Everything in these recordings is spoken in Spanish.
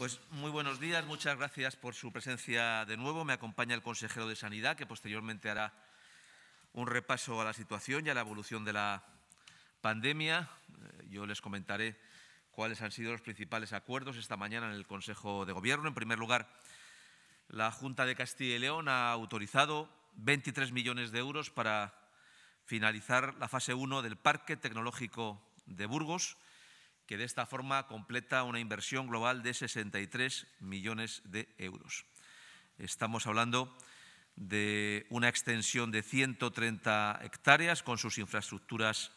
Pues muy buenos días, muchas gracias por su presencia de nuevo. Me acompaña el consejero de Sanidad, que posteriormente hará un repaso a la situación y a la evolución de la pandemia. Eh, yo les comentaré cuáles han sido los principales acuerdos esta mañana en el Consejo de Gobierno. En primer lugar, la Junta de Castilla y León ha autorizado 23 millones de euros para finalizar la fase 1 del Parque Tecnológico de Burgos que de esta forma completa una inversión global de 63 millones de euros. Estamos hablando de una extensión de 130 hectáreas con sus infraestructuras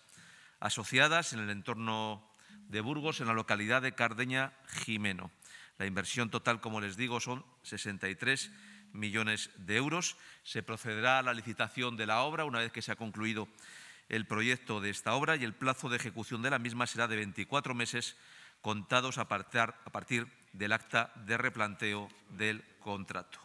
asociadas en el entorno de Burgos, en la localidad de Cardeña Jimeno. La inversión total, como les digo, son 63 millones de euros. Se procederá a la licitación de la obra una vez que se ha concluido el proyecto de esta obra y el plazo de ejecución de la misma será de 24 meses contados a, partir del acta de replanteo del contrato.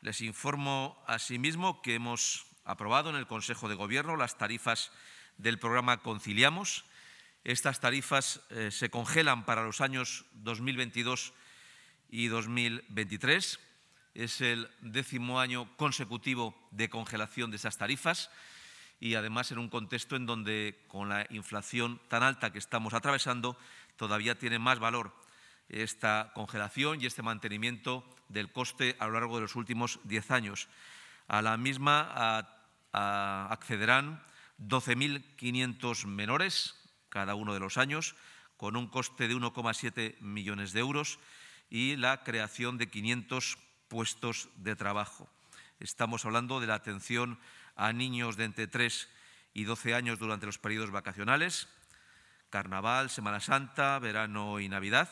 Les informo asimismo que hemos aprobado en el Consejo de Gobierno las tarifas del programa Conciliamos. Estas tarifas eh, se congelan para los años 2022 y 2023. Es el décimo año consecutivo de congelación de esas tarifas y además en un contexto en donde con la inflación tan alta que estamos atravesando todavía tiene más valor esta congelación y este mantenimiento del coste a lo largo de los últimos diez años. A la misma accederán 12.500 menores cada uno de los años, con un coste de 1,7 millones de euros y la creación de 500 puestos de trabajo. Estamos hablando de la atención a niños de entre 3 y 12 años durante los periodos vacacionales, carnaval, Semana Santa, verano y Navidad.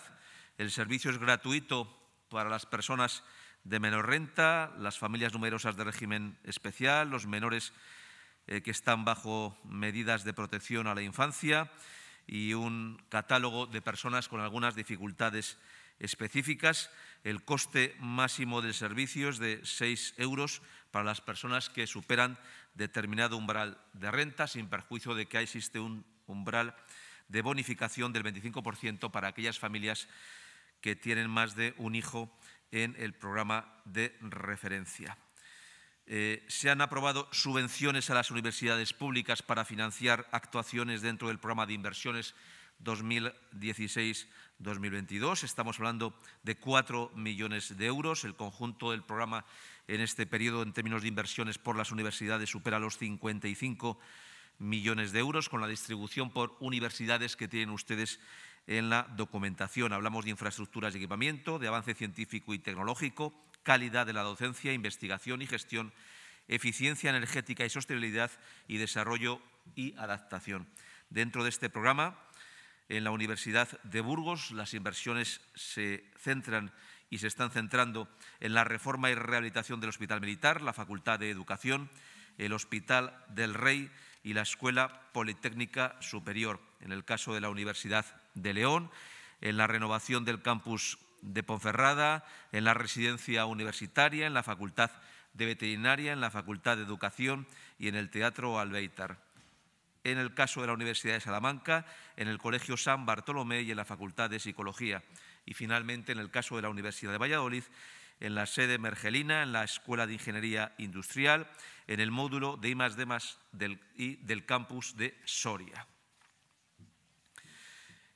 El servicio es gratuito para las personas de menor renta, las familias numerosas de régimen especial, los menores eh, que están bajo medidas de protección a la infancia y un catálogo de personas con algunas dificultades específicas el coste máximo de servicios es de 6 euros para las personas que superan determinado umbral de renta, sin perjuicio de que existe un umbral de bonificación del 25% para aquellas familias que tienen más de un hijo en el programa de referencia. Eh, se han aprobado subvenciones a las universidades públicas para financiar actuaciones dentro del programa de inversiones 2016-2022. Estamos hablando de 4 millones de euros. El conjunto del programa en este periodo en términos de inversiones por las universidades supera los 55 millones de euros, con la distribución por universidades que tienen ustedes en la documentación. Hablamos de infraestructuras y equipamiento, de avance científico y tecnológico, calidad de la docencia, investigación y gestión, eficiencia energética y sostenibilidad y desarrollo y adaptación. Dentro de este programa en la Universidad de Burgos. Las inversiones se centran y se están centrando en la reforma y rehabilitación del Hospital Militar, la Facultad de Educación, el Hospital del Rey y la Escuela Politécnica Superior, en el caso de la Universidad de León, en la renovación del campus de Ponferrada, en la residencia universitaria, en la Facultad de Veterinaria, en la Facultad de Educación y en el Teatro Albeitar en el caso de la Universidad de Salamanca, en el Colegio San Bartolomé y en la Facultad de Psicología. Y finalmente, en el caso de la Universidad de Valladolid, en la sede Mergelina, en la Escuela de Ingeniería Industrial, en el módulo de I +D y del campus de Soria.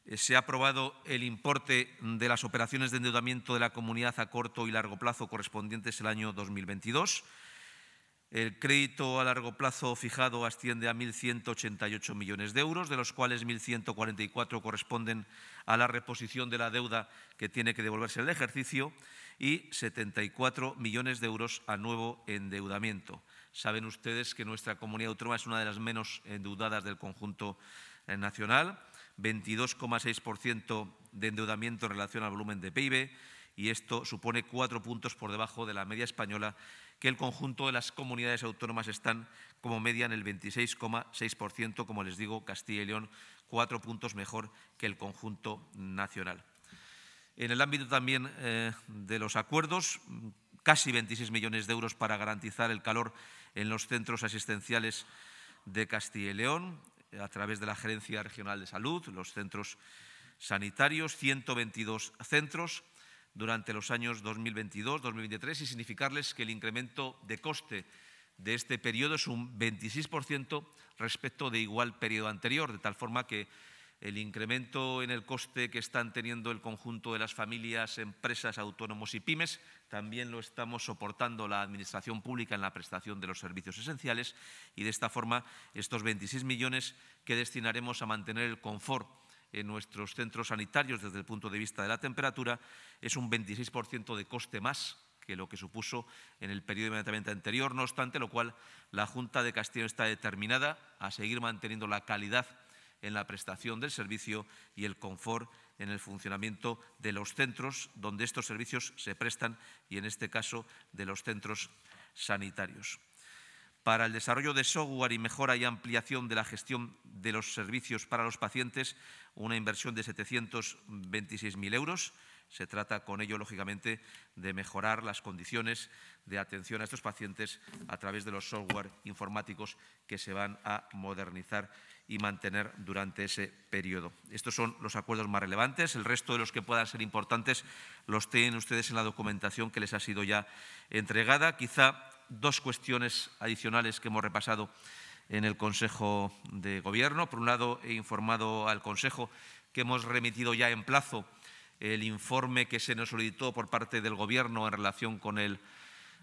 Eh, se ha aprobado el importe de las operaciones de endeudamiento de la comunidad a corto y largo plazo correspondientes al año 2022. El crédito a largo plazo fijado asciende a 1.188 millones de euros, de los cuales 1.144 corresponden a la reposición de la deuda que tiene que devolverse el ejercicio y 74 millones de euros a nuevo endeudamiento. Saben ustedes que nuestra comunidad autónoma es una de las menos endeudadas del conjunto eh, nacional, 22,6% de endeudamiento en relación al volumen de PIB, y esto supone cuatro puntos por debajo de la media española que el conjunto de las comunidades autónomas están como media en el 26,6%, como les digo, Castilla y León cuatro puntos mejor que el conjunto nacional. En el ámbito también eh, de los acuerdos, casi 26 millones de euros para garantizar el calor en los centros asistenciales de Castilla y León, a través de la Gerencia Regional de Salud, los centros sanitarios, 122 centros, durante los años 2022-2023 y significarles que el incremento de coste de este periodo es un 26% respecto de igual periodo anterior, de tal forma que el incremento en el coste que están teniendo el conjunto de las familias, empresas, autónomos y pymes, también lo estamos soportando la Administración Pública en la prestación de los servicios esenciales y de esta forma estos 26 millones que destinaremos a mantener el confort en nuestros centros sanitarios desde el punto de vista de la temperatura, es un 26% de coste más que lo que supuso en el periodo inmediatamente anterior. No obstante, lo cual la Junta de Castilla está determinada a seguir manteniendo la calidad en la prestación del servicio y el confort en el funcionamiento de los centros donde estos servicios se prestan y, en este caso, de los centros sanitarios para el desarrollo de software y mejora y ampliación de la gestión de los servicios para los pacientes, una inversión de 726.000 euros. Se trata con ello, lógicamente, de mejorar las condiciones de atención a estos pacientes a través de los software informáticos que se van a modernizar y mantener durante ese periodo. Estos son los acuerdos más relevantes. El resto de los que puedan ser importantes los tienen ustedes en la documentación que les ha sido ya entregada. Quizá dos cuestiones adicionales que hemos repasado en el Consejo de Gobierno. Por un lado, he informado al Consejo que hemos remitido ya en plazo el informe que se nos solicitó por parte del Gobierno en relación con el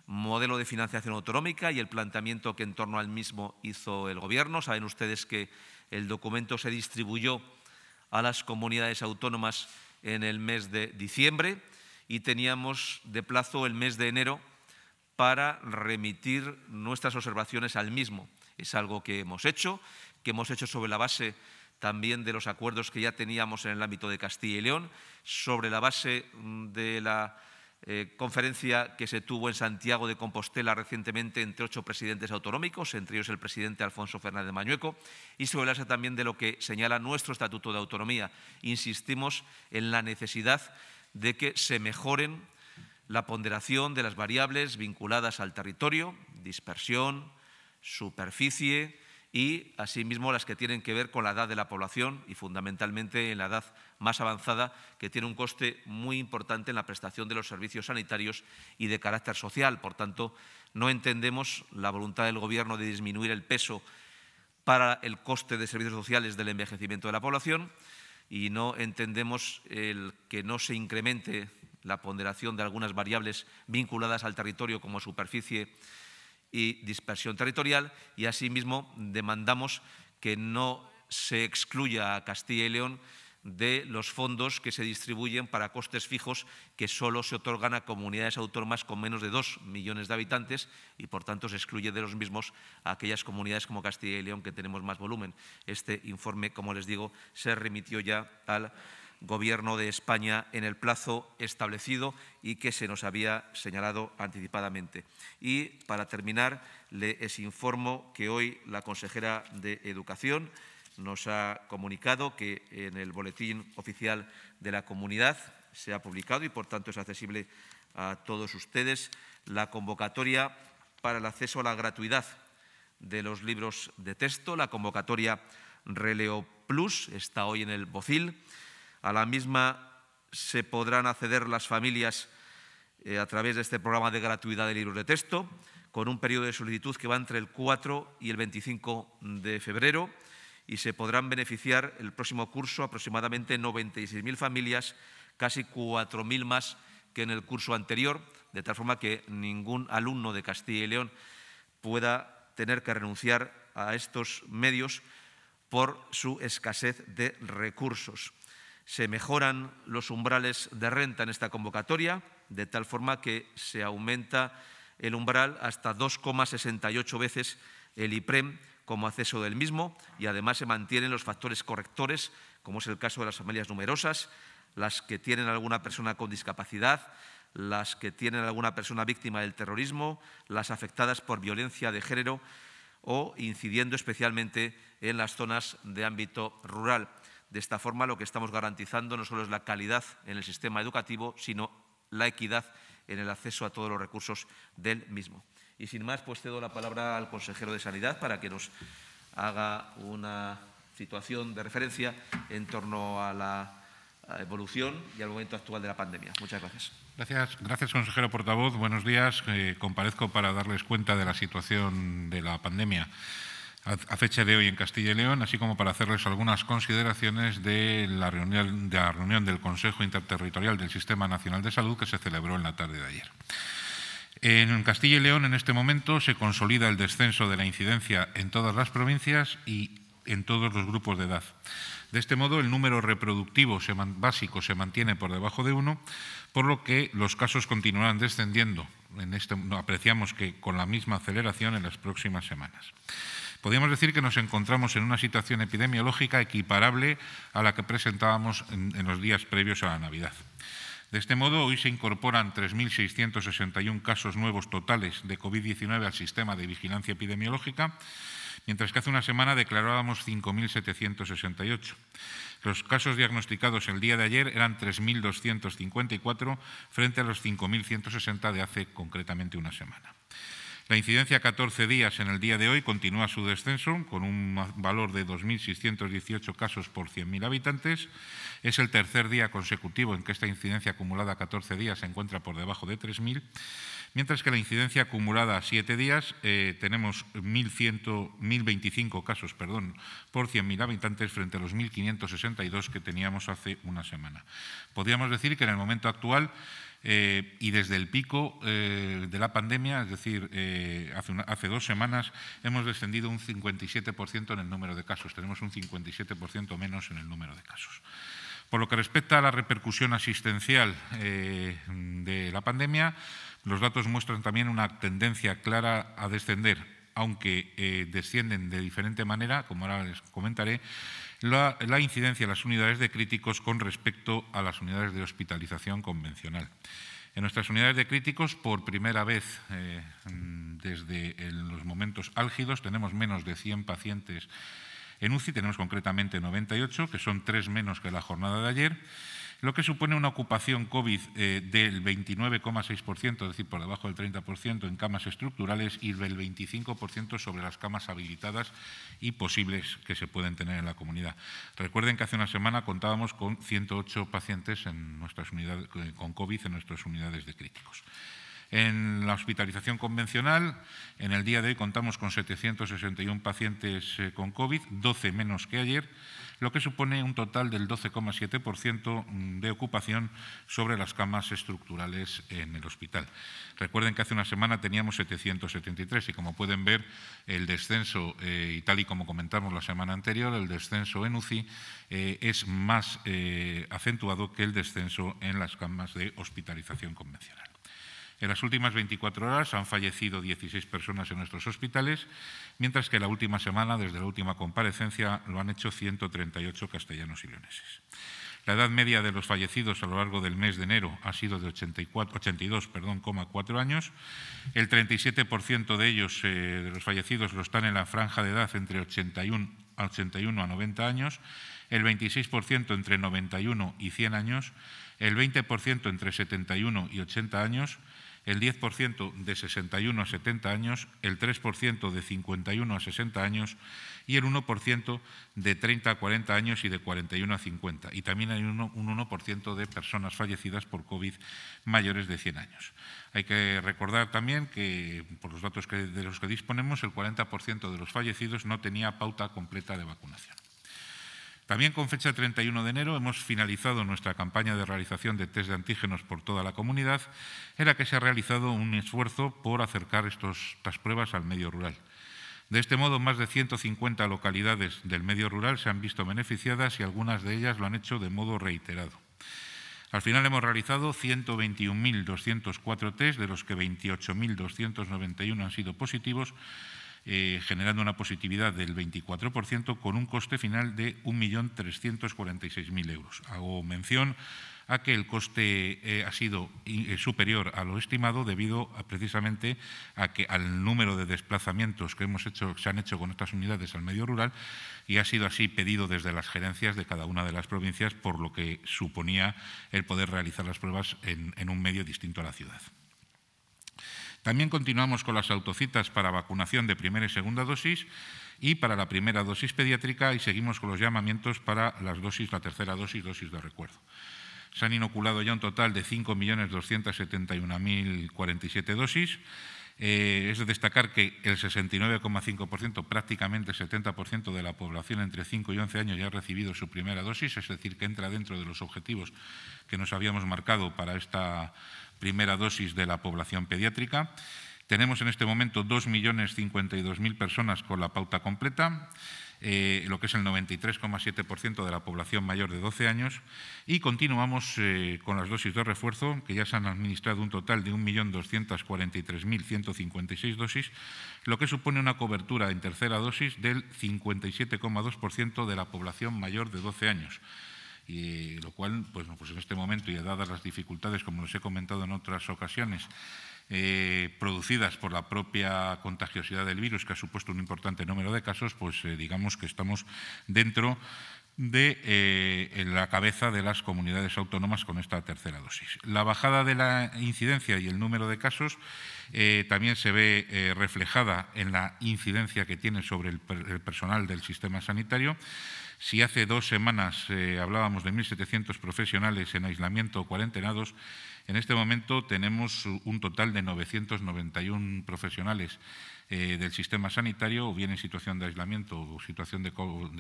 modelo de financiación autonómica y el planteamiento que en torno al mismo hizo el Gobierno. Saben ustedes que el documento se distribuyó a las comunidades autónomas en el mes de diciembre y teníamos de plazo el mes de enero para remitir nuestras observaciones al mismo. Es algo que hemos hecho, que hemos hecho sobre la base también de los acuerdos que ya teníamos en el ámbito de Castilla y León, sobre la base mm, de la eh, conferencia que se tuvo en Santiago de Compostela recientemente entre ocho presidentes autonómicos, entre ellos el presidente Alfonso Fernández Mañueco, y sobre la base también de lo que señala nuestro Estatuto de Autonomía. Insistimos en la necesidad de que se mejoren la ponderación de las variables vinculadas al territorio, dispersión, superficie y, asimismo, las que tienen que ver con la edad de la población y, fundamentalmente, en la edad más avanzada, que tiene un coste muy importante en la prestación de los servicios sanitarios y de carácter social. Por tanto, no entendemos la voluntad del Gobierno de disminuir el peso para el coste de servicios sociales del envejecimiento de la población y no entendemos el que no se incremente la ponderación de algunas variables vinculadas al territorio como superficie y dispersión territorial y asimismo demandamos que no se excluya a Castilla y León de los fondos que se distribuyen para costes fijos que solo se otorgan a comunidades autónomas con menos de dos millones de habitantes y, por tanto, se excluye de los mismos a aquellas comunidades como Castilla y León que tenemos más volumen. Este informe, como les digo, se remitió ya al Gobierno de España en el plazo establecido y que se nos había señalado anticipadamente. Y, para terminar, les informo que hoy la consejera de Educación nos ha comunicado que en el Boletín Oficial de la Comunidad se ha publicado y, por tanto, es accesible a todos ustedes la convocatoria para el acceso a la gratuidad de los libros de texto, la convocatoria Releo Plus, está hoy en el Bocil a la misma se podrán acceder las familias eh, a través de este programa de gratuidad de libros de texto, con un periodo de solicitud que va entre el 4 y el 25 de febrero y se podrán beneficiar el próximo curso aproximadamente 96.000 familias, casi 4.000 más que en el curso anterior, de tal forma que ningún alumno de Castilla y León pueda tener que renunciar a estos medios por su escasez de recursos. Se mejoran los umbrales de renta en esta convocatoria, de tal forma que se aumenta el umbral hasta 2,68 veces el IPREM como acceso del mismo y además se mantienen los factores correctores, como es el caso de las familias numerosas, las que tienen alguna persona con discapacidad, las que tienen alguna persona víctima del terrorismo, las afectadas por violencia de género o incidiendo especialmente en las zonas de ámbito rural. De esta forma, lo que estamos garantizando no solo es la calidad en el sistema educativo, sino la equidad en el acceso a todos los recursos del mismo. Y sin más, pues cedo la palabra al consejero de Sanidad para que nos haga una situación de referencia en torno a la evolución y al momento actual de la pandemia. Muchas gracias. Gracias, gracias consejero portavoz. Buenos días. Eh, comparezco para darles cuenta de la situación de la pandemia a fecha de hoy en Castilla y León, así como para hacerles algunas consideraciones de la reunión, de la reunión del Consejo Interterritorial del Sistema Nacional de Salud que se celebró en la tarde de ayer. En Castilla y León, en este momento, se consolida el descenso de la incidencia en todas las provincias y en todos los grupos de edad. De este modo, el número reproductivo básico se mantiene por debajo de uno, por lo que los casos continuarán descendiendo. Este, apreciamos que con la misma aceleración en las próximas semanas. Podríamos decir que nos encontramos en una situación epidemiológica equiparable a la que presentábamos en, los días previos a la Navidad. De este modo, hoy se incorporan 3.661 casos nuevos totales de COVID-19 al sistema de vigilancia epidemiológica, mientras que hace una semana declarábamos 5.768. Los casos diagnosticados el día de ayer eran 3.254 frente a los 5.160 de hace concretamente una semana. La incidencia 14 días en el día de hoy continúa su descenso con un valor de 2.618 casos por 100.000 habitantes. Es el tercer día consecutivo en que esta incidencia acumulada 14 días se encuentra por debajo de 3.000, mientras que la incidencia acumulada a 7 días eh, tenemos 1.025 casos perdón, por 100.000 habitantes frente a los 1.562 que teníamos hace una semana. Podríamos decir que en el momento actual eh, y desde el pico eh, de la pandemia, es decir, eh, hace, hace, dos semanas, hemos descendido un 57% en el número de casos. Tenemos un 57% menos en el número de casos. Por lo que respecta a la repercusión asistencial de la pandemia, los datos muestran también una tendencia clara a descender, aunque descienden de diferente manera, como ahora les comentaré, la, incidencia de las unidades de críticos con respecto a las unidades de hospitalización convencional. En nuestras unidades de críticos, por primera vez eh, desde los momentos álgidos, tenemos menos de 100 pacientes en UCI, tenemos concretamente 98, que son tres menos que la jornada de ayer lo que supone una ocupación COVID eh, del 29,6%, es decir, por debajo del 30% en camas estructurales y del 25% sobre las camas habilitadas y posibles que se pueden tener en la comunidad. Recuerden que hace una semana contábamos con 108 pacientes en nuestras unidades, eh, con COVID en nuestras unidades de críticos. En la hospitalización convencional, en el día de hoy contamos con 761 pacientes eh, con COVID, 12 menos que ayer lo que supone un total del 12,7% mm, de ocupación sobre las camas estructurales en el hospital. Recuerden que hace una semana teníamos 773 y como pueden ver el descenso, eh, y tal y como comentamos la semana anterior, el descenso en UCI eh, es más eh, acentuado que el descenso en las camas de hospitalización convencional. En las últimas 24 horas han fallecido 16 personas en nuestros hospitales, mientras que la última semana, desde la última comparecencia, lo han hecho 138 castellanos y leoneses. La edad media de los fallecidos a lo largo del mes de enero ha sido de 82,4 años. El 37% de ellos, eh, de los fallecidos, lo están en la franja de edad entre 81 81 a 90 años, el 26% entre 91 y 100 años, el 20% entre 71 y 80 años, el 10% de 61 a 70 años, el 3% de 51 a 60 años y el 1% de 30 a 40 años y de 41 a 50. Y también hay un 1% de personas fallecidas por COVID mayores de 100 años. Hay que recordar también que, por los datos de los que disponemos, el 40% de los fallecidos no tenía pauta completa de vacunación. También con fecha 31 de enero hemos finalizado nuestra campaña de realización de test de antígenos por toda la comunidad, en la que se ha realizado un esfuerzo por acercar estos, estas pruebas al medio rural. De este modo, más de 150 localidades del medio rural se han visto beneficiadas y algunas de ellas lo han hecho de modo reiterado. Al final hemos realizado 121.204 test, de los que 28.291 han sido positivos, eh, generando una positividad del 24% con un coste final de 1.346.000 euros. Hago mención a que el coste eh, ha sido eh, superior a lo estimado debido precisamente a que al número de desplazamientos que hemos hecho, se han hecho con estas unidades al medio rural y ha sido así pedido desde las gerencias de cada una de las provincias, por lo que suponía el poder realizar las pruebas en un medio distinto a la ciudad. También continuamos con las autocitas para vacunación de primera y segunda dosis y para la primera dosis pediátrica y seguimos con los llamamientos para las dosis, la tercera dosis, dosis de recuerdo. Se han inoculado ya un total de 5.271.047 dosis. Eh, es de destacar que el 69,5%, prácticamente el 70% de la población entre 5 y 11 años ya ha recibido su primera dosis, es decir, que entra dentro de los objetivos que nos habíamos marcado para esta primera dosis de la población pediátrica. Tenemos en este momento 2.052.000 personas con la pauta completa, eh, lo que es el 93,7% de la población mayor de 12 años. Y continuamos eh, con las dosis de refuerzo, que ya se han administrado un total de 1.243.156 dosis, lo que supone una cobertura en tercera dosis del 57,2% de la población mayor de 12 años y lo cual, pues, pues, en este momento y dadas las dificultades, como les he comentado en otras ocasiones, eh, producidas por la propia contagiosidad del virus, que ha supuesto un importante número de casos, pues eh, digamos que estamos dentro de eh, la cabeza de las comunidades autónomas con esta tercera dosis. La bajada de la incidencia y el número de casos también se ve reflejada en la incidencia que tiene sobre el personal del sistema sanitario si hace dos semanas eh, hablábamos de 1.700 profesionales en aislamiento o cuarentenados, en este momento tenemos un total de 991 profesionales eh, del sistema sanitario, o bien en situación de aislamiento o situación de,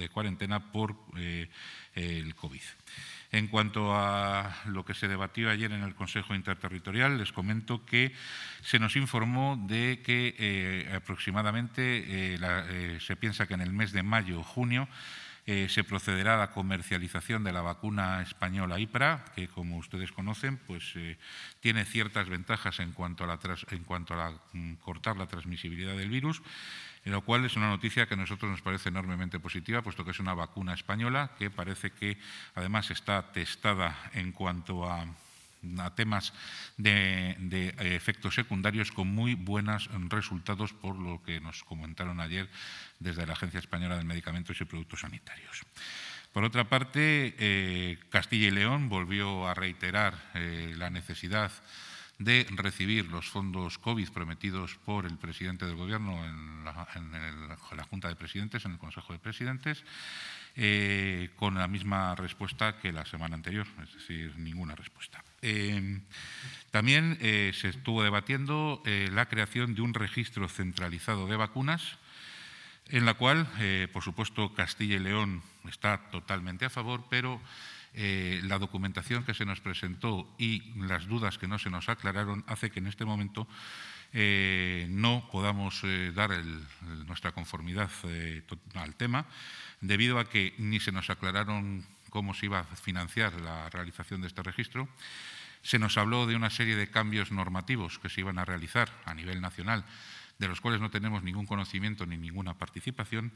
cuarentena por eh, el COVID. En cuanto a lo que se debatió ayer en el Consejo Interterritorial, les comento que se nos informó de que aproximadamente se piensa que en el mes de mayo o junio eh, se procederá a la comercialización de la vacuna española IPRA, que como ustedes conocen, pues eh, tiene ciertas ventajas en cuanto a, la en cuanto a mm, cortar la transmisibilidad del virus, lo cual es una noticia que a nosotros nos parece enormemente positiva, puesto que es una vacuna española que parece que además está testada en cuanto a a temas de, eh, efectos secundarios con muy buenos resultados por lo que nos comentaron ayer desde la Agencia Española de Medicamentos y Productos Sanitarios. Por otra parte, eh, Castilla y León volvió a reiterar eh, la necesidad de recibir los fondos COVID prometidos por el presidente del Gobierno en la, Junta de Presidentes, en el Consejo de Presidentes, con la misma respuesta que la semana anterior, es decir, ninguna respuesta. Em, también eh, se estuvo debatiendo eh, la creación de un registro centralizado de vacunas, en la cual, eh, por supuesto, Castilla y León está totalmente a favor, pero la documentación que se nos presentó y las dudas que no se nos aclararon hace que en este momento no podamos dar nuestra conformidad al tema, debido a que ni se nos aclararon cómo se iba a financiar la realización de este registro, se nos habló de una serie de cambios normativos que se iban a realizar a nivel nacional, de los cuales no tenemos ningún conocimiento ni ninguna participación,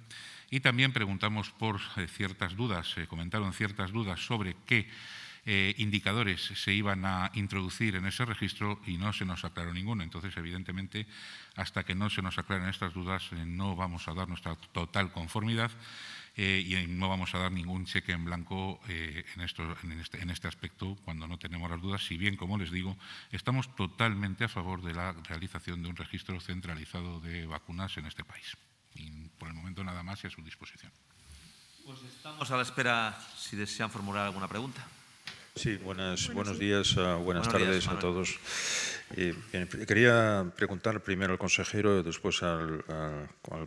y también preguntamos por eh, ciertas dudas, se comentaron ciertas dudas sobre qué eh, indicadores se iban a introducir en ese registro y no se nos aclaró ninguno. Entonces, evidentemente, hasta que no se nos aclaren estas dudas, eh, no vamos a dar nuestra total conformidad eh, y no vamos a dar ningún cheque en blanco eh, en, esto, en, este, en, este, aspecto cuando no tenemos las dudas, si bien, como les digo, estamos totalmente a favor de la realización de un registro centralizado de vacunas en este país. Y por el momento nada más y a su disposición. Pues estamos a la espera si desean formular alguna pregunta. Sí, buenas, buenos días, ah, buenas tardes a todos. Eh, quería preguntar primero al consejero, y después al,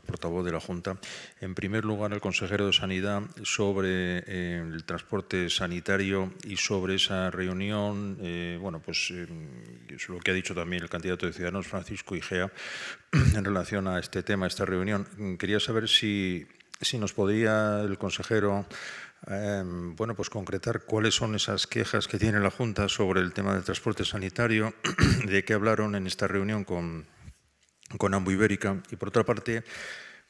portavoz de la Junta. En primer lugar, al consejero de Sanidad sobre eh, el transporte sanitario y sobre esa reunión, eh, bueno, pues es lo que ha dicho también el candidato de Ciudadanos, Francisco Igea, en relación a este tema, a esta reunión. Quería saber si, si nos podría el consejero Em, bueno, pues concretar cuáles son esas quejas que tiene la Junta sobre el tema del transporte sanitario, de qué hablaron en esta reunión con, con Ambu Ibérica. Y por otra parte,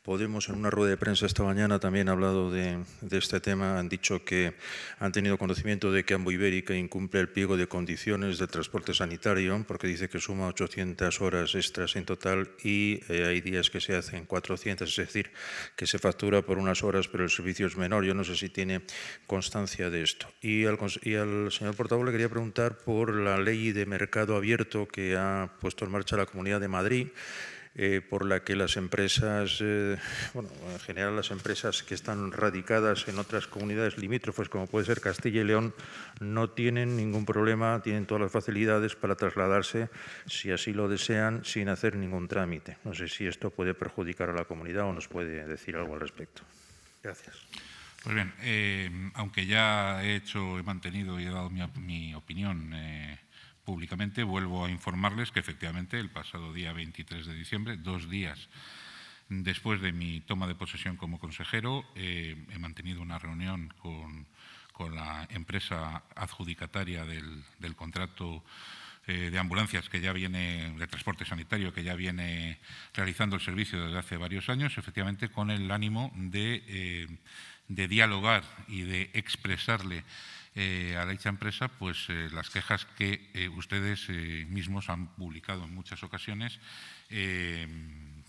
Podemos en una rueda de prensa esta mañana también ha hablado de, este tema. Han dicho que han tenido conocimiento de que Ambo Ibérica incumple el pliego de condiciones del transporte sanitario, porque dice que suma 800 horas extras en total y eh, hay días que se hacen 400, es decir, que se factura por unas horas, pero el servicio es menor. Yo no sé si tiene constancia de esto. Y y al señor portavoz le quería preguntar por la ley de mercado abierto que ha puesto en marcha la Comunidad de Madrid eh, por la que las empresas, eh, bueno, en general las empresas que están radicadas en otras comunidades limítrofes, como puede ser Castilla y León, no tienen ningún problema, tienen todas las facilidades para trasladarse, si así lo desean, sin hacer ningún trámite. No sé si esto puede perjudicar a la comunidad o nos puede decir algo al respecto. Gracias. Pues bien, eh, aunque ya he hecho, he mantenido y he dado mi, mi opinión públicamente vuelvo a informarles que efectivamente el pasado día 23 de diciembre, dos días después de mi toma de posesión como consejero, eh, he mantenido una reunión con, la empresa adjudicataria del, contrato eh, de ambulancias que ya viene, de transporte sanitario, que ya viene realizando el servicio desde hace varios años, efectivamente con el ánimo de, eh, de dialogar y de expresarle eh, a dicha empresa pues, eh, las quejas que eh, ustedes eh, mismos han publicado en muchas ocasiones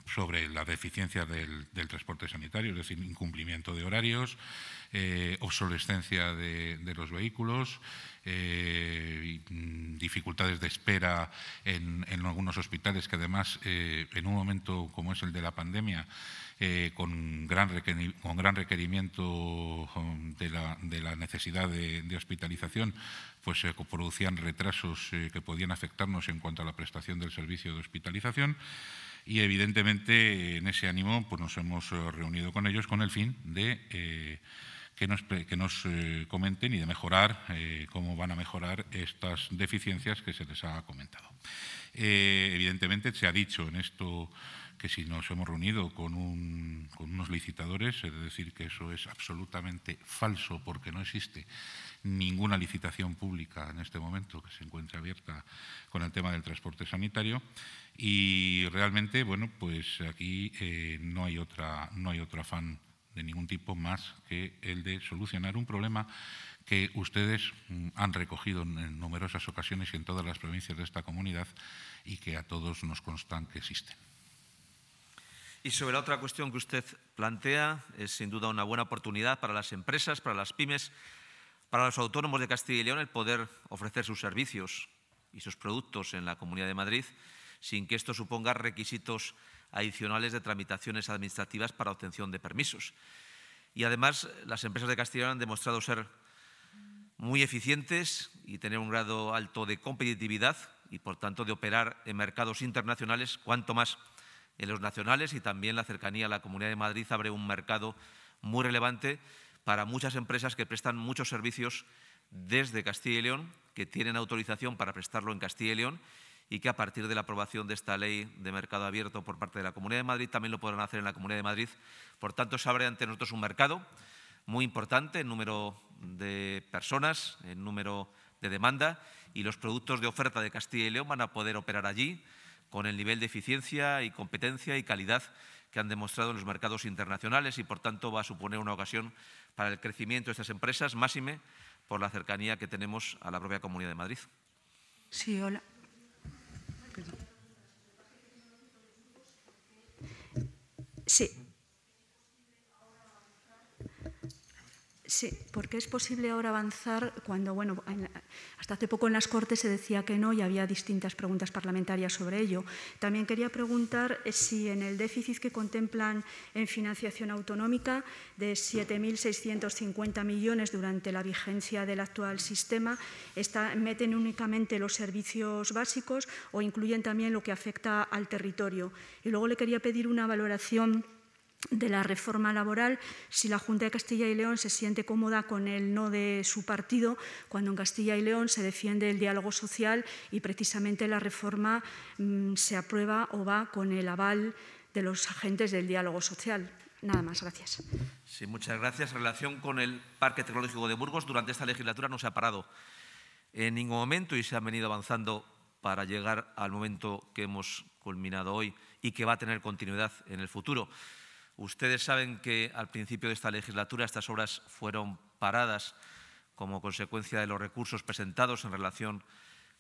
sobre la deficiencia del, transporte sanitario, es decir, incumplimiento de horarios, obsolescencia de, los vehículos, mm, dificultades de espera en, algunos hospitales que además en un momento como es el de la pandemia eh, con, gran con gran requerimiento um, de la, de la necesidad de, hospitalización, pues se eh, producían retrasos eh, que podían afectarnos en cuanto a la prestación del servicio de hospitalización. Y evidentemente en ese ánimo pues nos hemos reunido con ellos con el fin de que nos, que nos comenten y de mejorar cómo van a mejorar estas deficiencias que se les ha comentado. evidentemente se ha dicho en esto que si nos hemos reunido con, unos licitadores, es decir, que eso es absolutamente falso porque no existe ninguna licitación pública en este momento que se encuentre abierta con el tema del transporte sanitario y realmente, bueno, pues aquí eh, no, hay otra, no hay otro afán de ningún tipo más que el de solucionar un problema que ustedes mm, han recogido en numerosas ocasiones y en todas las provincias de esta comunidad y que a todos nos constan que existe. Y sobre la otra cuestión que usted plantea, es sin duda una buena oportunidad para las empresas, para las pymes, para los autónomos de Castilla y León el poder ofrecer sus servicios y sus productos en la Comunidad de Madrid sin que esto suponga requisitos adicionales de tramitaciones administrativas para obtención de permisos. Y además, las empresas de Castilla y León han demostrado ser muy eficientes y tener un grado alto de competitividad y, por tanto, de operar en mercados internacionales, cuanto más en los nacionales y también la cercanía a la Comunidad de Madrid abre un mercado muy relevante para muchas empresas que prestan muchos servicios desde Castilla y León, que tienen autorización para prestarlo en Castilla y León y que a partir de la aprobación de esta ley de mercado abierto por parte de la Comunidad de Madrid también lo podrán hacer en la Comunidad de Madrid. Por tanto, se abre ante nosotros un mercado muy importante en número de personas, en número de demanda y los productos de oferta de Castilla y León van a poder operar allí con el nivel de eficiencia y competencia y calidad que han demostrado en los mercados internacionales y, por tanto, va a suponer una ocasión para el crecimiento de estas empresas, máxime por la cercanía que tenemos a la propia Comunidad de Madrid. Sí, hola. Sí, Sí, porque es posible ahora avanzar cuando, bueno, hasta hace poco en las Cortes se decía que no y había distintas preguntas parlamentarias sobre ello. También quería preguntar eh, si en el déficit que contemplan en financiación autonómica de 7.650 millones durante la vigencia del actual sistema, meten únicamente los servicios básicos o incluyen también lo que afecta al territorio. Y luego le quería pedir una valoración de la reforma laboral, si la Junta de Castilla y León se siente cómoda con el no de su partido, cuando en Castilla y León se defiende el diálogo social y precisamente la reforma mm, se aprueba o va con el aval de los agentes del diálogo social. Nada más, gracias. Sí, muchas gracias. En relación con el Parque Tecnológico de Burgos, durante esta legislatura no se ha parado en ningún momento y se ha venido avanzando para llegar al momento que hemos culminado hoy y que va a tener continuidad en el futuro. Ustedes saben que al principio de esta legislatura estas obras fueron paradas como consecuencia de los recursos presentados en relación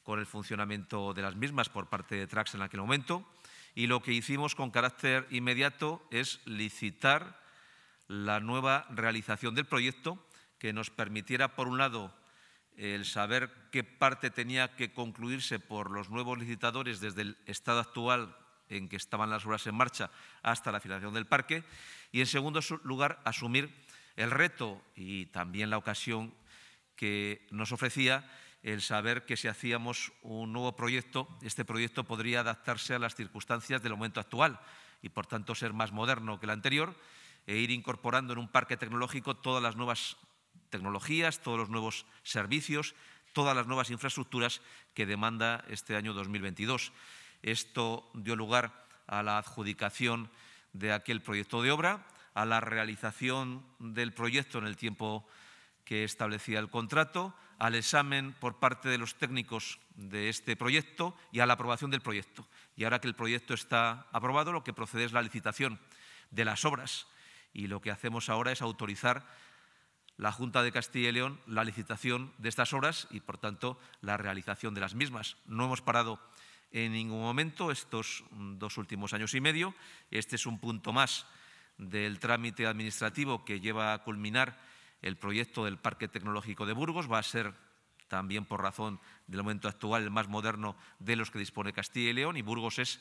con el funcionamiento de las mismas por parte de Trax en aquel momento. Y lo que hicimos con carácter inmediato es licitar la nueva realización del proyecto que nos permitiera, por un lado, el saber qué parte tenía que concluirse por los nuevos licitadores desde el estado actual en que estaban las obras en marcha hasta la finalización del parque. Y en segundo lugar, asumir el reto y también la ocasión que nos ofrecía el saber que si hacíamos un nuevo proyecto, este proyecto podría adaptarse a las circunstancias del momento actual y, por tanto, ser más moderno que el anterior e ir incorporando en un parque tecnológico todas las nuevas tecnologías, todos los nuevos servicios, todas las nuevas infraestructuras que demanda este año 2022. Esto dio lugar a la adjudicación de aquel proyecto de obra, a la realización del proyecto en el tiempo que establecía el contrato, al examen por parte de los técnicos de este proyecto y a la aprobación del proyecto. Y ahora que el proyecto está aprobado, lo que procede es la licitación de las obras. Y lo que hacemos ahora es autorizar la Junta de Castilla y León la licitación de estas obras y, por tanto, la realización de las mismas. No hemos parado en ningún momento estos dos últimos años y medio. Este es un punto más del trámite administrativo que lleva a culminar el proyecto del Parque Tecnológico de Burgos. Va a ser también por razón del momento actual el más moderno de los que dispone Castilla y León y Burgos es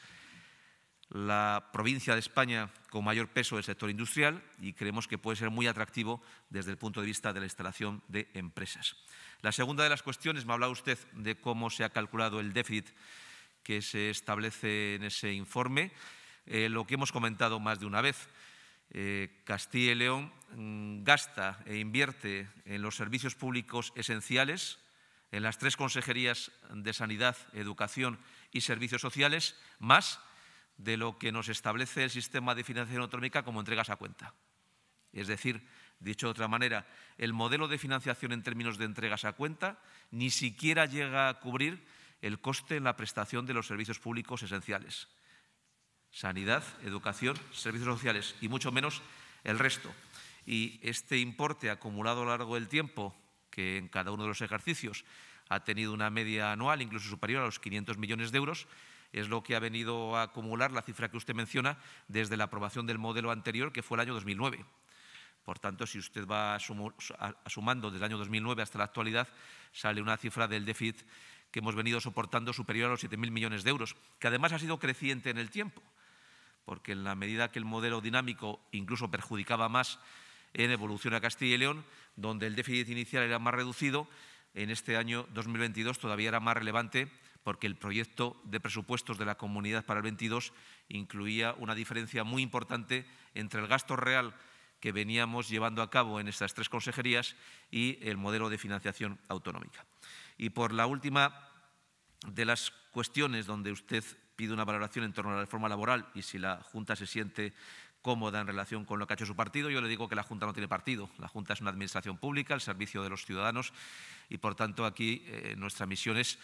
la provincia de España con mayor peso del sector industrial y creemos que puede ser muy atractivo desde el punto de vista de la instalación de empresas. La segunda de las cuestiones, me ha hablado usted de cómo se ha calculado el déficit que se establece en ese informe, eh, lo que hemos comentado más de una vez. Eh, Castilla y León mm, gasta e invierte en los servicios públicos esenciales, en las tres consejerías de Sanidad, Educación y Servicios Sociales, más de lo que nos establece el sistema de financiación autonómica como entregas a cuenta. Es decir, dicho de otra manera, el modelo de financiación en términos de entregas a cuenta ni siquiera llega a cubrir el coste en la prestación de los servicios públicos esenciales. Sanidad, educación, servicios sociales y mucho menos el resto. Y este importe acumulado a lo largo del tiempo, que en cada uno de los ejercicios ha tenido una media anual incluso superior a los 500 millones de euros, es lo que ha venido a acumular la cifra que usted menciona desde la aprobación del modelo anterior, que fue el año 2009. Por tanto, si usted va sumando desde el año 2009 hasta la actualidad, sale una cifra del déficit que hemos venido soportando superior a los 7.000 millones de euros, que además ha sido creciente en el tiempo, porque en la medida que el modelo dinámico incluso perjudicaba más en evolución a Castilla y León, donde el déficit inicial era más reducido, en este año 2022 todavía era más relevante porque el proyecto de presupuestos de la comunidad para el 22 incluía una diferencia muy importante entre el gasto real que veníamos llevando a cabo en estas tres consejerías y el modelo de financiación autonómica. Y por la última de las cuestiones donde usted pide una valoración en torno a la reforma laboral y si la Junta se siente cómoda en relación con lo que ha hecho su partido. Yo le digo que la Junta no tiene partido. La Junta es una administración pública, al servicio de los ciudadanos y, por tanto, aquí eh, nuestra misión es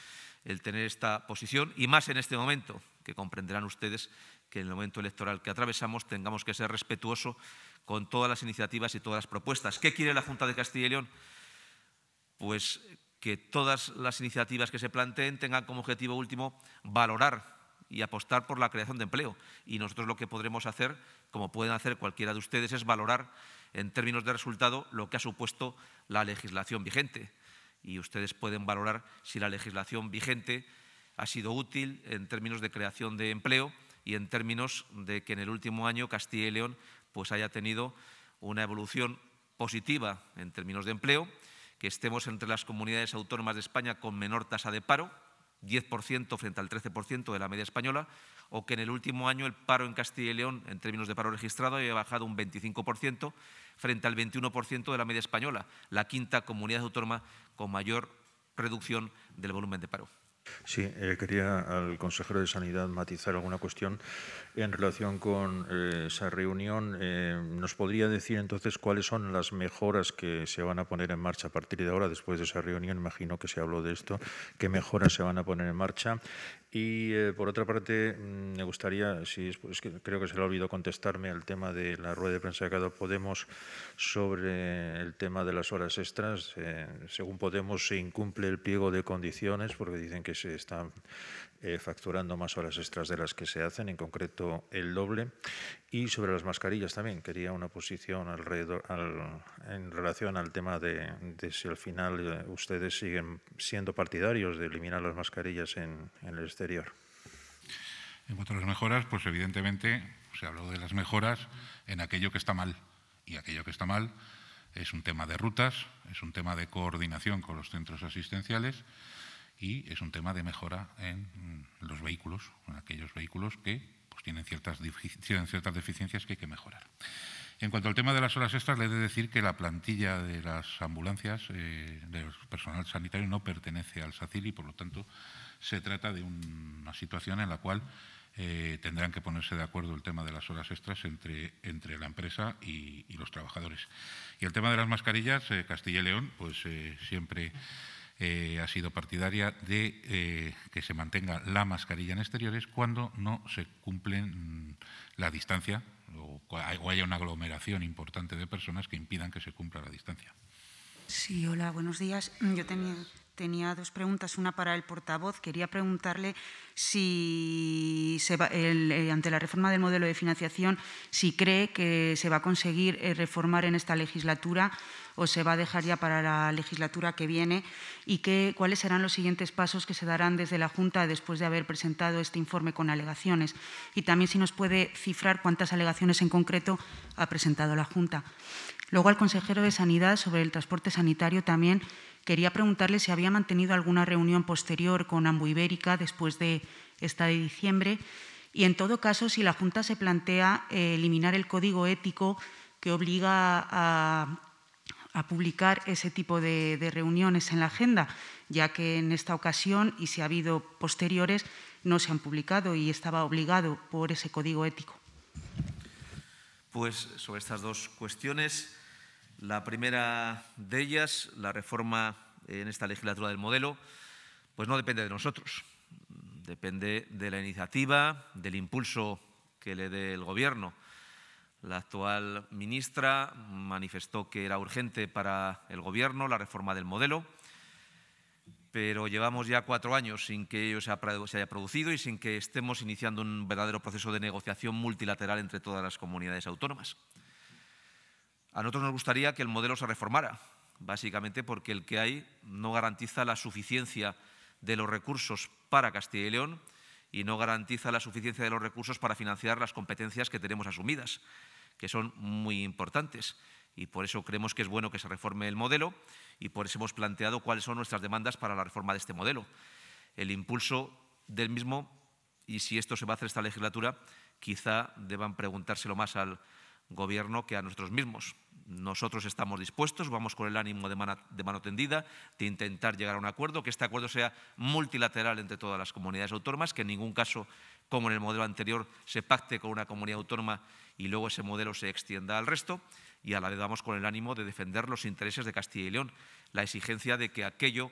el tener esta posición y más en este momento, que comprenderán ustedes que en el momento electoral que atravesamos tengamos que ser respetuosos con todas las iniciativas y todas las propuestas. ¿Qué quiere la Junta de Castilla y León? Pues que todas las iniciativas que se planteen tengan como objetivo último valorar y apostar por la creación de empleo. Y nosotros lo que podremos hacer, como pueden hacer cualquiera de ustedes, es valorar en términos de resultado lo que ha supuesto la legislación vigente. Y ustedes pueden valorar si la legislación vigente ha sido útil en términos de creación de empleo y en términos de que en el último año Castilla y León pues haya tenido una evolución positiva en términos de empleo, que estemos entre las comunidades autónomas de España con menor tasa de paro, 10% frente al 13% de la media española, o que en el último año el paro en Castilla y León, en términos de paro registrado, haya bajado un 25% frente al 21% de la media española, la quinta comunidad autónoma con mayor reducción del volumen de paro. Sí, eh, quería al consejero de Sanidad matizar alguna cuestión en relación con eh, esa reunión. Eh, ¿Nos podría decir entonces cuáles son las mejoras que se van a poner en marcha a partir de ahora, después de esa reunión? Imagino que se habló de esto. ¿Qué mejoras se van a poner en marcha? Y eh, por otra parte, mm, me gustaría, si creo que se le ha olvidado contestarme al tema de la rueda de prensa de cada Podemos sobre el tema de las horas extras. según Podemos, se incumple el pliego de condiciones porque dicen que se están eh, facturando más horas extras de las que se hacen, en concreto el doble. Y sobre las mascarillas también quería una posición alrededor, en relación al tema de, si al final eh, ustedes siguen siendo partidarios de eliminar las mascarillas en, en el exterior. En cuanto a las mejoras, pues evidentemente se habló de las mejoras en aquello que está mal. Y aquello que está mal es un tema de rutas, es un tema de coordinación con los centros asistenciales y es un tema de mejora en mm, los vehículos, en aquellos vehículos que pues, tienen, ciertas, ciertas deficiencias que hay que mejorar. En cuanto al tema de las horas extras, le he de decir que la plantilla de las ambulancias, eh, del personal sanitario, no pertenece al SACIL y, por lo tanto, se trata de una situación en la cual eh, tendrán que ponerse de acuerdo el tema de las horas extras entre, entre la empresa y, los trabajadores. Y el tema de las mascarillas, eh, Castilla y León, pues siempre eh, ha sido partidaria de eh, que se mantenga la mascarilla en exteriores cuando no se cumplen mm, la distancia o, o haya una aglomeración importante de personas que impidan que se cumpla la distancia. Sí, hola, buenos días. Yo tenía, tenía dos preguntas, una para el portavoz. Quería preguntarle si eh, ante la reforma del modelo de financiación, si cree que se va a conseguir eh, reformar en esta legislatura o se va a dejar ya para la legislatura que viene y cuáles serán los siguientes pasos que se darán desde la Junta después de haber presentado este informe con alegaciones. Y también si nos puede cifrar cuántas alegaciones en concreto ha presentado la Junta. Luego al consejero de Sanidad sobre el transporte sanitario también Quería preguntarle si había mantenido alguna reunión posterior con Ambu Ibérica después de esta de diciembre y, en todo caso, si la Junta se plantea eh, eliminar el código ético que obliga a, publicar ese tipo de, de reuniones en la agenda, ya que en esta ocasión y si ha habido posteriores no se han publicado y estaba obligado por ese código ético. Pues sobre estas dos cuestiones. La primera de ellas, la reforma en esta legislatura del modelo, pues no depende de nosotros, depende de la iniciativa, del impulso que le dé el Gobierno. La actual ministra manifestó que era urgente para el Gobierno la reforma del modelo, pero llevamos ya cuatro años sin que ello se haya producido y sin que estemos iniciando un verdadero proceso de negociación multilateral entre todas las comunidades autónomas. A nosotros nos gustaría que el modelo se reformara, básicamente porque el que hay no garantiza la suficiencia de los recursos para Castilla y León y no garantiza la suficiencia de los recursos para financiar las competencias que tenemos asumidas, que son muy importantes. Y por eso creemos que es bueno que se reforme el modelo y por eso hemos planteado cuáles son nuestras demandas para la reforma de este modelo. El impulso del mismo, y si esto se va a hacer esta legislatura, quizá deban preguntárselo más al Gobierno que a nosotros mismos nosotros estamos dispuestos, vamos con el ánimo de mano, tendida, de intentar llegar a un acuerdo, que este acuerdo sea multilateral entre todas las comunidades autónomas, que en ningún caso, como en el modelo anterior, se pacte con una comunidad autónoma y luego ese modelo se extienda al resto, y a la vez vamos con el ánimo de defender los intereses de Castilla y León, la exigencia de que aquello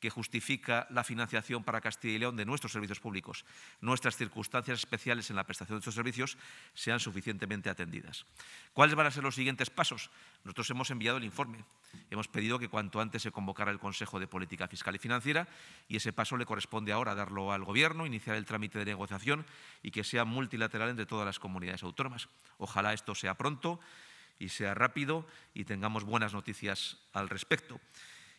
que justifica la financiación para Castilla y León de nuestros servicios públicos. Nuestras circunstancias especiales en la prestación de estos servicios sean suficientemente atendidas. ¿Cuáles van a ser los siguientes pasos? Nosotros hemos enviado el informe. Hemos pedido que cuanto antes se convocara el Consejo de Política Fiscal y Financiera y ese paso le corresponde ahora darlo al Gobierno, iniciar el trámite de negociación y que sea multilateral entre todas las comunidades autónomas. Ojalá esto sea pronto y sea rápido y tengamos buenas noticias al respecto.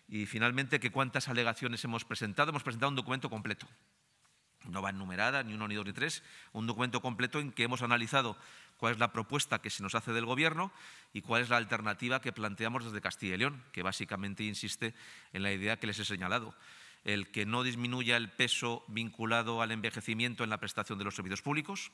Y finalmente, que cuántas alegaciones hemos presentado. Hemos presentado un documento completo. No va numerada, ni uno, ni dos, ni tres. Un documento completo en que hemos analizado cuál es la propuesta que se nos hace del Gobierno y cuál es la alternativa que planteamos desde Castilla y León, que básicamente insiste en la idea que les he señalado el que no disminuya el peso vinculado al envejecimiento en la prestación de los servicios públicos,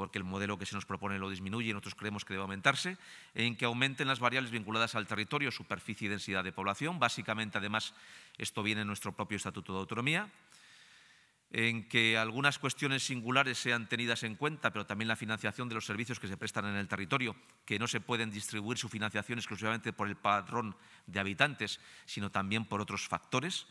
porque el modelo que se nos propone lo disminuye y nosotros creemos que debe aumentarse, en que aumenten las variables vinculadas al territorio, superficie y densidad de población. Básicamente, además, esto viene en nuestro propio Estatuto de Autonomía en que algunas cuestiones singulares sean tenidas en cuenta, pero también la financiación de los servicios que se prestan en el territorio, que no se pueden distribuir su financiación exclusivamente por el padrón de habitantes, sino también por otros factores.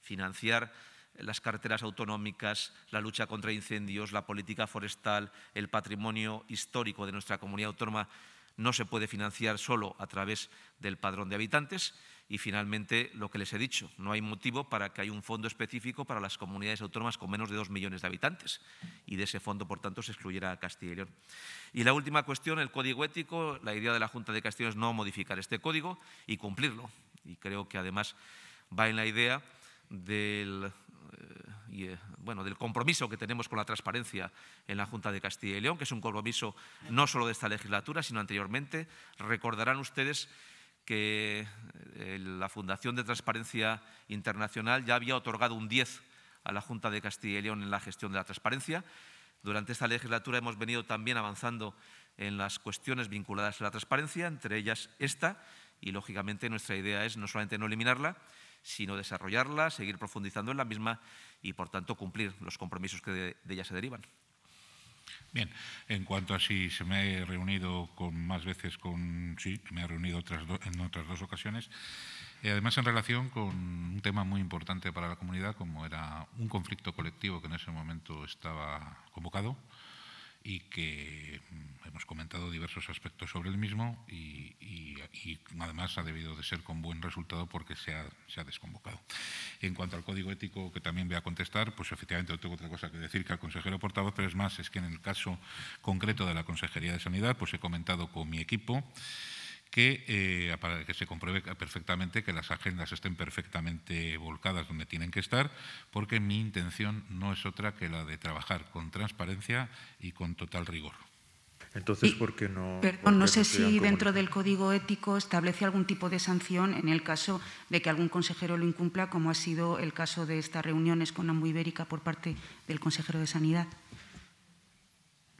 Financiar las carreteras autonómicas, la lucha contra incendios, la política forestal, el patrimonio histórico de nuestra comunidad autónoma no se puede financiar solo a través del padrón de habitantes. Y finalmente, lo que les he dicho, no hay motivo para que haya un fondo específico para las comunidades autónomas con menos de dos millones de habitantes. Y de ese fondo, por tanto, se excluyera a Castilla y León. Y la última cuestión, el código ético. La idea de la Junta de Castilla es no modificar este código y cumplirlo. Y creo que además va en la idea del y, eh, bueno, del compromiso que tenemos con la transparencia en la Junta de Castilla y León, que es un compromiso no solo de esta legislatura, sino anteriormente. Recordarán ustedes que eh, la Fundación de Transparencia Internacional ya había otorgado un 10 a la Junta de Castilla y León en la gestión de la transparencia. Durante esta legislatura hemos venido también avanzando en las cuestiones vinculadas a la transparencia, entre ellas esta, y lógicamente nuestra idea es no solamente no eliminarla, sino desarrollarla, seguir profundizando en la misma y, por tanto, cumplir los compromisos que de, ella se derivan. Bien, en cuanto a si se me he reunido con más veces con sí, me he reunido en otras dos ocasiones, eh, además en relación con un tema muy importante para la comunidad como era un conflicto colectivo que en ese momento estaba convocado y que mm, hemos comentado diversos aspectos sobre el mismo y, además ha debido de ser con buen resultado porque se ha, se ha desconvocado. En cuanto al código ético, que también voy a contestar, pues efectivamente no tengo otra cosa que decir que al consejero portavoz, pero es más, es que en el caso concreto de la Consejería de Sanidad, pues he comentado con mi equipo que, eh, para que se compruebe perfectamente que las agendas estén perfectamente volcadas donde tienen que estar, porque mi intención no es otra que la de trabajar con transparencia y con total rigor. Entonces, ¿por qué no? Perdón, no sé si dentro del código ético establece algún tipo de sanción en el caso de que algún consejero lo incumpla, como ha sido el caso de estas reuniones con Ambu Ibérica por parte del consejero de Sanidad.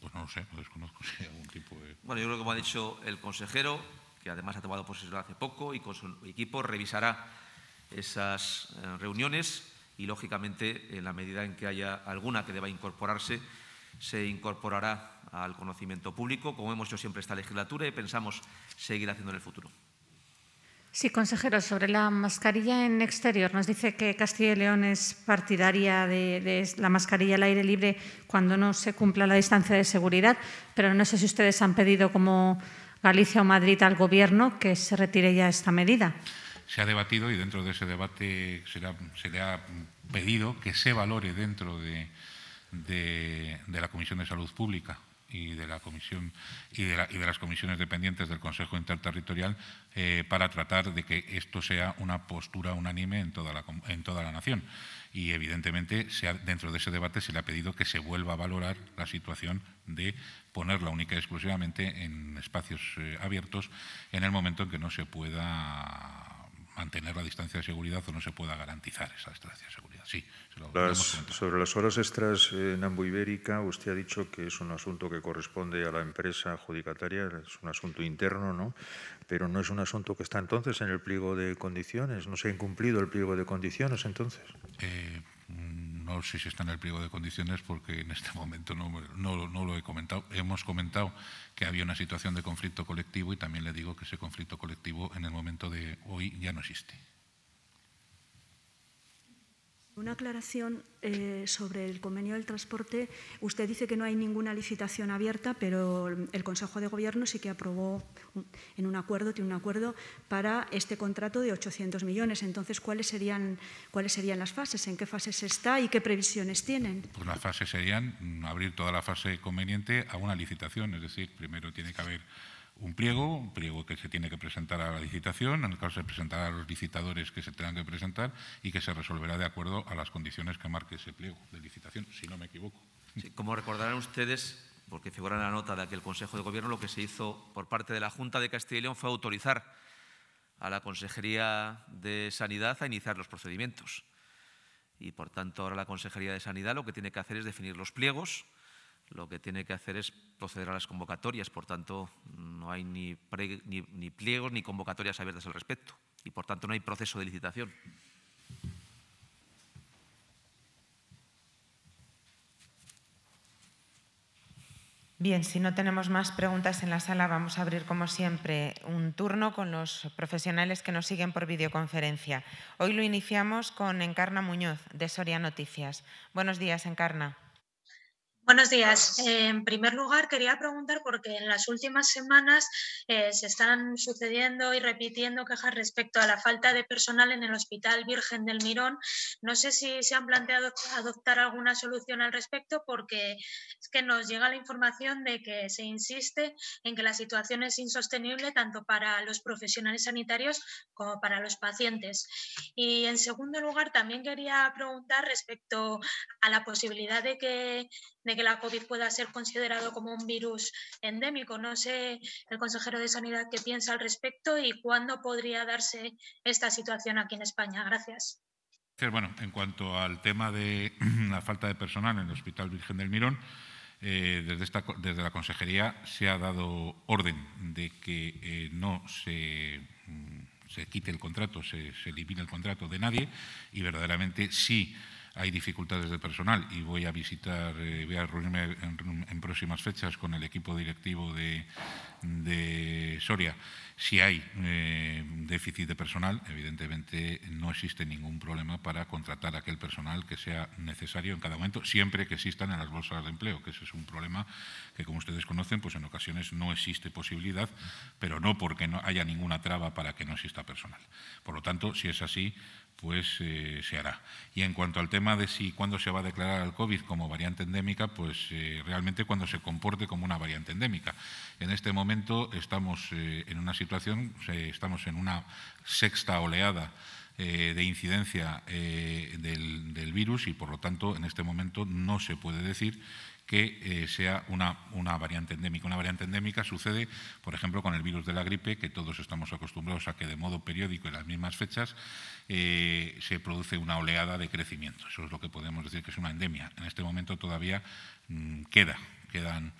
Pues no lo sé, no desconozco si hay algún tipo de. Bueno, yo creo que como ha dicho el consejero, que además ha tomado posesión hace poco y con su equipo revisará esas eh, reuniones y, lógicamente, en la medida en que haya alguna que deba incorporarse, se incorporará al conocimiento público, como hemos hecho siempre esta legislatura y pensamos seguir haciendo en el futuro. Sí, consejero, sobre la mascarilla en exterior. Nos dice que Castilla y León es partidaria de, la mascarilla al aire libre cuando no se cumpla la distancia de seguridad, pero no sé si ustedes han pedido como Galicia o Madrid al Gobierno que se retire ya esta medida. Se ha debatido y dentro de ese debate se le ha, pedido que se valore dentro de la Comisión de Salud Pública y de la Comisión y de, las comisiones dependientes del Consejo Interterritorial eh, para tratar de que esto sea una postura unánime en toda la, en toda la nación. Y evidentemente dentro de ese debate se le ha pedido que se vuelva a valorar la situación de ponerla única y exclusivamente en espacios eh, abiertos en el momento en que no se pueda mantener la distancia de seguridad o no se pueda garantizar esa distancia de seguridad. Sí, sobre las horas extras en Ambu Ibérica, usted ha dicho que es un asunto que corresponde a la empresa adjudicataria, es un asunto interno, ¿no? Pero no es un asunto que está entonces en el pliego de condiciones, no se ha incumplido el pliego de condiciones entonces. Eh, no sé si está en el pliego de condiciones porque en este momento no, no, lo he comentado. Hemos comentado que había una situación de conflicto colectivo y también le digo que ese conflicto colectivo en el momento de hoy ya no existe. Una aclaración eh, sobre el convenio del transporte. Usted dice que no hay ninguna licitación abierta, pero el Consejo de Gobierno sí que aprobó en un acuerdo, tiene un acuerdo para este contrato de 800 millones. Entonces, ¿cuáles serían, cuáles serían las fases? ¿En qué fases está y qué previsiones tienen? Pues las fases serían abrir toda la fase conveniente a una licitación, es decir, primero tiene que haber un pliego, un pliego que se tiene que presentar a la licitación, en el caso se presentará a los licitadores que se tengan que presentar y que se resolverá de acuerdo a las condiciones que marque ese pliego de licitación, si no me equivoco. como recordarán ustedes, porque figura en la nota de aquel Consejo de Gobierno, lo que se hizo por parte de la Junta de Castilla y León fue autorizar a la Consejería de Sanidad a iniciar los procedimientos. Y por tanto, ahora la Consejería de Sanidad lo que tiene que hacer es definir los pliegos, lo que tiene que hacer es proceder a las convocatorias, por tanto, no hay ni, pliegos ni convocatorias abiertas al respecto y, por tanto, no hay proceso de licitación. Bien, si no tenemos más preguntas en la sala, vamos a abrir, como siempre, un turno con los profesionales que nos siguen por videoconferencia. Hoy lo iniciamos con Encarna Muñoz, de Soria Noticias. Buenos días, Encarna. Buenos días. En primer lugar, quería preguntar porque en las últimas semanas eh, se están sucediendo y repitiendo quejas respecto a la falta de personal en el Hospital Virgen del Mirón. No sé si se han planteado adoptar alguna solución al respecto porque es que nos llega la información de que se insiste en que la situación es insostenible tanto para los profesionales sanitarios como para los pacientes. Y en segundo lugar, también quería preguntar respecto a la posibilidad de que de que la COVID pueda ser considerado como un virus endémico. No sé el consejero de Sanidad qué piensa al respecto y cuándo podría darse esta situación aquí en España. Gracias. Bueno, en cuanto al tema de la falta de personal en el Hospital Virgen del Mirón, eh, desde, esta, desde, la Consejería se ha dado orden de que eh, no se, mm, se, quite el contrato, se, elimine el contrato de nadie y verdaderamente sí hay dificultades de personal y voy a visitar, eh, voy a reunirme en, próximas fechas con el equipo directivo de, Soria. Si hay eh, déficit de personal, evidentemente no existe ningún problema para contratar aquel personal que sea necesario en cada momento, siempre que existan en las bolsas de empleo, que ese es un problema que, como ustedes conocen, pues en ocasiones no existe posibilidad, pero no porque no haya ninguna traba para que no exista personal. Por lo tanto, si es así, pues eh, se hará. Y en cuanto al tema de si cuándo se va a declarar el COVID como variante endémica, pues eh, realmente cuando se comporte como una variante endémica. En este momento estamos eh, en una situación, estamos en una sexta oleada de incidencia del virus y, por lo tanto, en este momento no se puede decir que eh, sea una, variante endémica. Una variante endémica sucede, por ejemplo, con el virus de la gripe, que todos estamos acostumbrados a que de modo periódico, en las mismas fechas, eh, se produce una oleada de crecimiento. Eso es lo que podemos decir que es una endemia. En este momento todavía mm, queda, quedan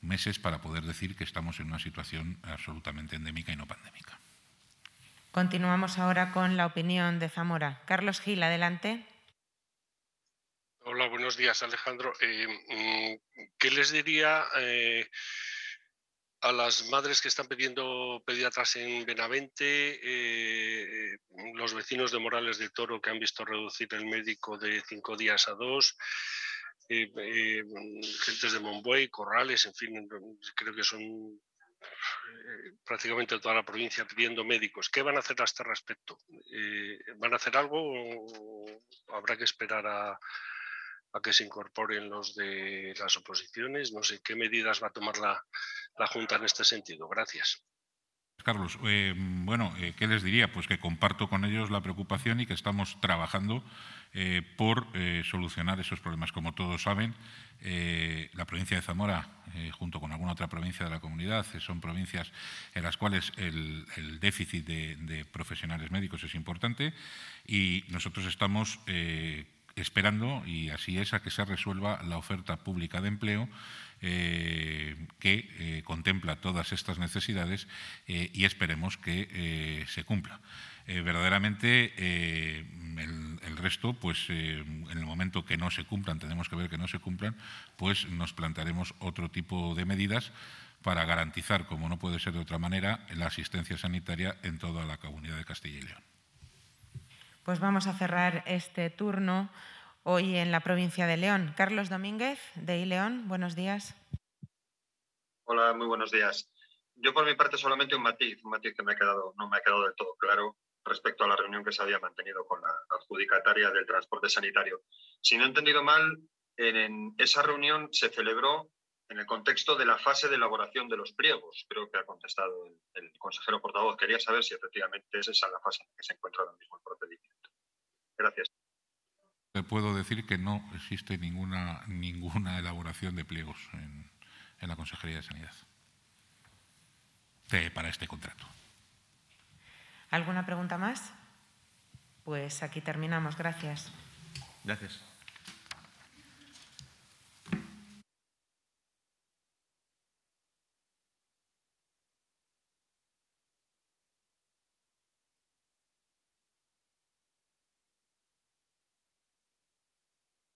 meses para poder decir que estamos en una situación absolutamente endémica y no pandémica. Continuamos ahora con la opinión de Zamora. Carlos Gil, adelante. Hola, buenos días, Alejandro. Eh, mm, ¿Qué les diría eh, a las madres que están pidiendo pediatras en Benavente, eh, los vecinos de Morales de Toro que han visto reducir el médico de cinco días a dos? gentes de Monbuey, Corrales, en fin, creo que son prácticamente toda la provincia pidiendo médicos. ¿Qué van a hacer este respecto? ¿Van a hacer algo o habrá que esperar a, a que se incorporen los de las oposiciones. No sé qué medidas va a tomar la, la Junta en este sentido. Gracias. Carlos, eh, bueno, eh, ¿qué les diría? Pues que comparto con ellos la preocupación y que estamos trabajando eh, por solucionar esos problemas. Como todos saben, la provincia de Zamora, junto con alguna otra provincia de la comunidad, son provincias en las cuales el, déficit de, de, profesionales médicos es importante y nosotros estamos esperando, y así es, a que se resuelva la oferta pública de empleo eh, que eh, contempla todas estas necesidades eh, y esperemos que se cumpla. verdaderamente, el, resto, pues en el momento que no se cumplan, tenemos que ver que no se cumplan, pues nos plantearemos otro tipo de medidas para garantizar, como no puede ser de otra manera, la asistencia sanitaria en toda la comunidad de Castilla y León pues vamos a cerrar este turno hoy en la provincia de León. Carlos Domínguez, de I León, buenos días. Hola, muy buenos días. Yo por mi parte solamente un matiz, un matiz que me ha quedado, no me ha quedado del todo claro respecto a la reunión que se había mantenido con la adjudicataria del transporte sanitario. Si no he entendido mal, en, esa reunión se celebró en el contexto de la fase de elaboración de los pliegos. Creo que ha contestado el, consejero portavoz. Quería saber si efectivamente es esa la fase en la que se encuentra ahora mismo el Gracias. Te puedo decir que no existe ninguna, ninguna elaboración de pliegos en, la Consejería de Sanidad eh, para este contrato. ¿Alguna pregunta más? Pues aquí terminamos. Gracias. Gracias.